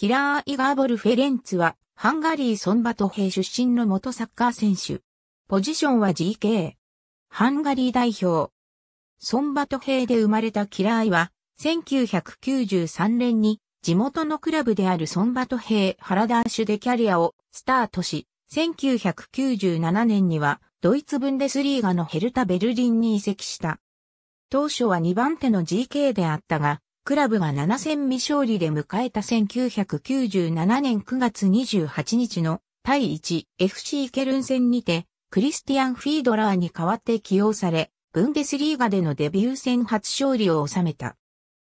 キラー・イガーボル・フェレンツは、ハンガリー・ソンバト兵出身の元サッカー選手。ポジションは GK。ハンガリー代表。ソンバト兵で生まれたキラーイは、1993年に地元のクラブであるソンバト兵ハラダーシュでキャリアをスタートし、1997年にはドイツブンデスリーガのヘルタ・ベルリンに移籍した。当初は2番手の GK であったが、クラブは7戦未勝利で迎えた1997年9月28日の対1 FC ケルン戦にて、クリスティアン・フィードラーに代わって起用され、ブンデスリーガでのデビュー戦初勝利を収めた。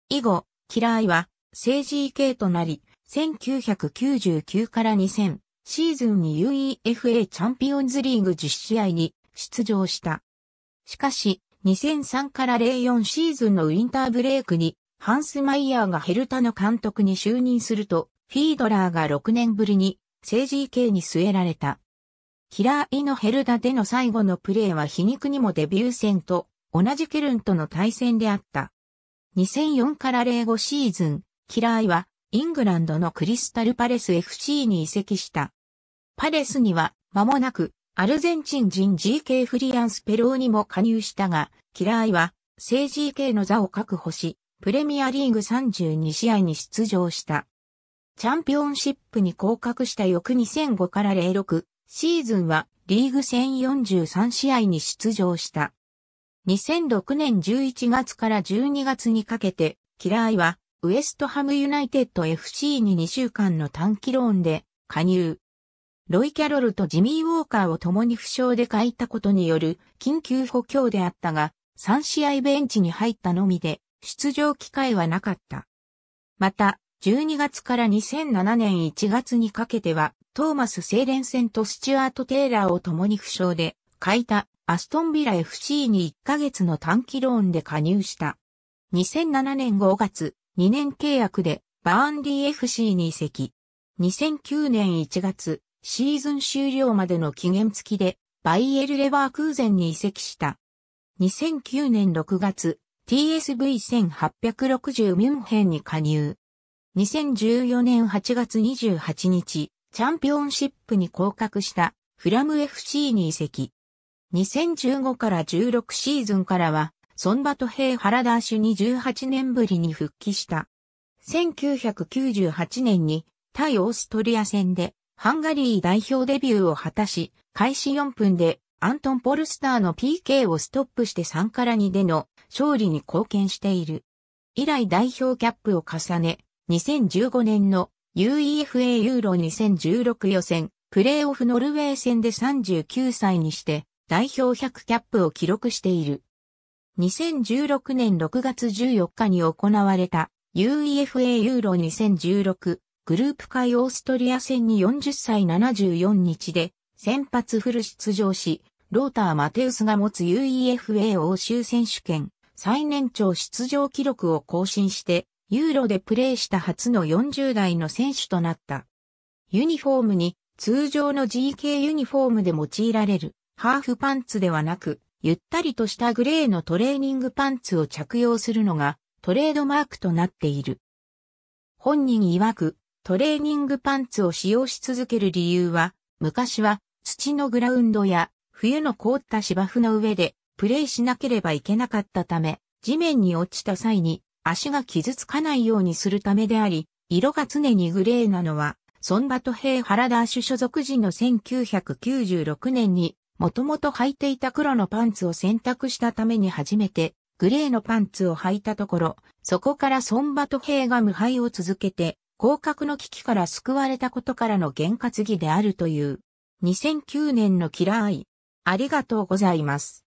以後、キラーイは、政治 EK となり、1999から2000シーズンに UEFA チャンピオンズリーグ10試合に出場した。しかし、2003から04シーズンのウィンターブレイクにハンス・マイヤーがヘルタの監督に就任すると、フィードラーが6年ぶりに政治系に据えられた。ラーイのヘルダでの最後のプレーは皮肉にもデビュー戦と同じケルンとの対戦であった。2004から05シーズン、キラーイはイングランドのクリスタルパレス FC に移籍した。パレスには間もなくアルゼンチン人 GK フリアンス・ペローにも加入したが、ーイは政治系の座を確保し、プレミアリーグ32試合に出場した。チャンピオンシップに降格した翌2005から06シーズンはリーグ戦43試合に出場した。2006年11月から12月にかけて、キラーイはウエストハムユナイテッド FC に2週間の短期ローンで加入。ロイ・キャロルとジミー・ウォーカーを共に負傷で帰いたことによる緊急補強であったが、3試合ベンチに入ったのみで出場機会はなかった。また、12月から2007年1月にかけては、トーマス・セイレンセンとスチュアート・テイラーを共に負傷で、書いたアストンビラ FC に1ヶ月の短期ローンで加入した。2007年5月、2年契約でバーンリー FC に移籍。2009年1月、シーズン終了までの期限付きで、バイエル・レバークーゼンに移籍した。2009年6月、TSV1860 ミュンヘンに加入。2014年8月28日、チャンピオンシップに降格したフラム FC に移籍。2015から16シーズンからは、ソンバトヘイハラダーシュに18年ぶりに復帰した。1998年に対オーストリア戦でハンガリー代表デビューを果たし、開始4分でアントン・ポルスターの PK をストップして3から2での勝利に貢献している。以来代表キャップを重ね、2015年の UEFA ユーロ2016予選、プレーオフノルウェー戦で39歳にして代表100キャップを記録している。2016年6月14日に行われた UEFA ユーロ2016グループ会オーストリア戦に40歳74日で先発フル出場し、ローター・マテウスが持つ UEFA 欧州選手権最年長出場記録を更新して、ユーロでプレーした初の40代の選手となった。ユニフォームに通常の GK ユニフォームで用いられるハーフパンツではなく、ゆったりとしたグレーのトレーニングパンツを着用するのがトレードマークとなっている。本人曰く、トレーニングパンツを使用し続ける理由は、昔は土のグラウンドや冬の凍った芝生の上でプレイしなければいけなかったため、地面に落ちた際に足が傷つかないようにするためであり、色が常にグレーなのは、ソンバトヘイハラダーシュ所属時の1996年に、もともと履いていた黒のパンツを選択したために初めて、グレーのパンツを履いたところ、そこからソンバトヘイが無敗を続けて、降格の危機から救われたことからの原担ぎであるという、2009年のキラーアイ。ありがとうございます。